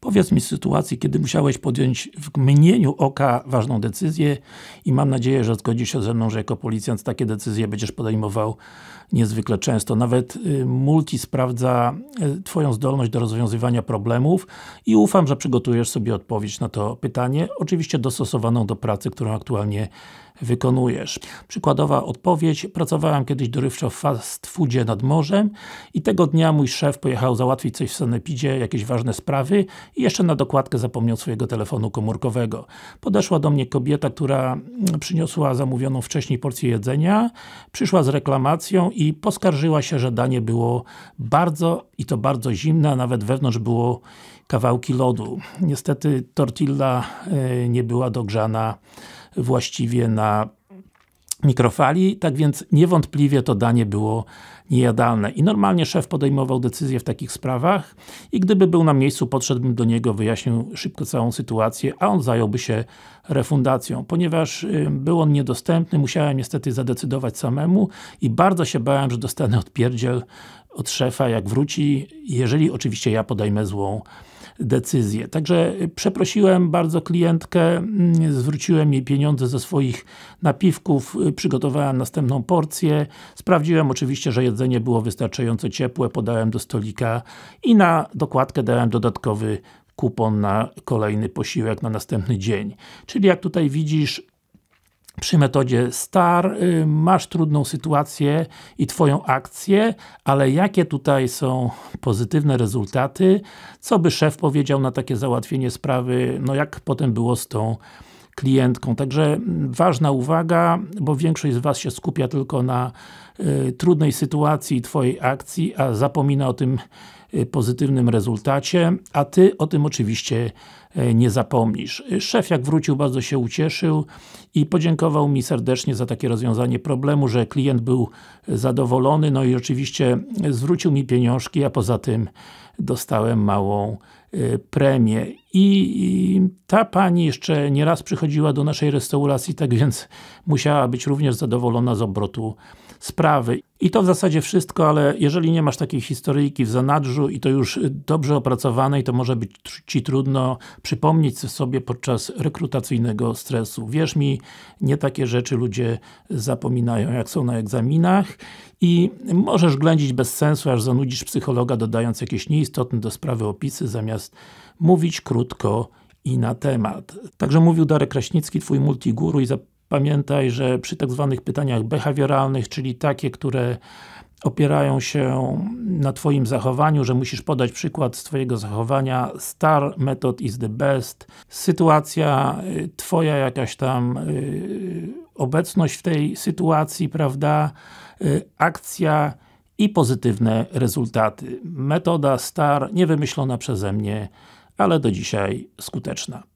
Powiedz mi sytuacji, kiedy musiałeś podjąć w mgnieniu oka ważną decyzję i mam nadzieję, że zgodzisz się ze mną, że jako policjant takie decyzje będziesz podejmował niezwykle często. Nawet y, multi sprawdza y, Twoją zdolność do rozwiązywania problemów i ufam, że przygotujesz sobie odpowiedź na to pytanie, oczywiście dostosowaną do pracy, którą aktualnie wykonujesz. Przykładowa odpowiedź. Pracowałem kiedyś dorywczo w fast foodzie nad morzem i tego dnia mój szef pojechał załatwić coś w sanepidzie, jakieś ważne sprawy i jeszcze na dokładkę zapomniał swojego telefonu komórkowego. Podeszła do mnie kobieta, która mm, przyniosła zamówioną wcześniej porcję jedzenia, przyszła z reklamacją i poskarżyła się, że danie było bardzo i to bardzo zimne, a nawet wewnątrz było kawałki lodu. Niestety tortilla e, nie była dogrzana właściwie na mikrofali, tak więc niewątpliwie to danie było niejadalne. I normalnie szef podejmował decyzje w takich sprawach i gdyby był na miejscu, podszedłbym do niego, wyjaśnił szybko całą sytuację, a on zająłby się refundacją. Ponieważ y, był on niedostępny, musiałem niestety zadecydować samemu i bardzo się bałem, że dostanę odpierdziel od szefa, jak wróci, jeżeli oczywiście ja podejmę złą decyzję. Także przeprosiłem bardzo klientkę, mm, zwróciłem jej pieniądze ze swoich napiwków, y, przygotowałem następną porcję, sprawdziłem oczywiście, że jedzenie było wystarczająco ciepłe, podałem do stolika i na dokładkę dałem dodatkowy kupon na kolejny posiłek na następny dzień. Czyli jak tutaj widzisz, przy metodzie STAR y, masz trudną sytuację i Twoją akcję, ale jakie tutaj są pozytywne rezultaty? Co by szef powiedział na takie załatwienie sprawy? No jak potem było z tą klientką. Także ważna uwaga, bo większość z Was się skupia tylko na y, trudnej sytuacji Twojej akcji, a zapomina o tym Y, pozytywnym rezultacie, a Ty o tym oczywiście e, nie zapomnisz. Y, szef jak wrócił, bardzo się ucieszył i podziękował mi serdecznie za takie rozwiązanie problemu, że klient był e, zadowolony, no i oczywiście e, zwrócił mi pieniążki, a poza tym dostałem małą premię. I ta pani jeszcze nieraz przychodziła do naszej restauracji, tak więc musiała być również zadowolona z obrotu sprawy. I to w zasadzie wszystko, ale jeżeli nie masz takiej historyjki w zanadrzu i to już dobrze opracowanej, to może być Ci trudno przypomnieć sobie podczas rekrutacyjnego stresu. Wierz mi, nie takie rzeczy ludzie zapominają, jak są na egzaminach i możesz ględzić bez sensu, aż zanudzisz psychologa dodając jakieś nieistotne do sprawy opisy, zamiast mówić krótko i na temat. Także mówił Darek Kraśnicki, Twój multiguru i Pamiętaj, że przy tak zwanych pytaniach behawioralnych, czyli takie, które opierają się na Twoim zachowaniu, że musisz podać przykład z Twojego zachowania star method is the best sytuacja y, Twoja jakaś tam yy, obecność w tej sytuacji, prawda, yy, akcja i pozytywne rezultaty. Metoda STAR nie wymyślona przeze mnie, ale do dzisiaj skuteczna.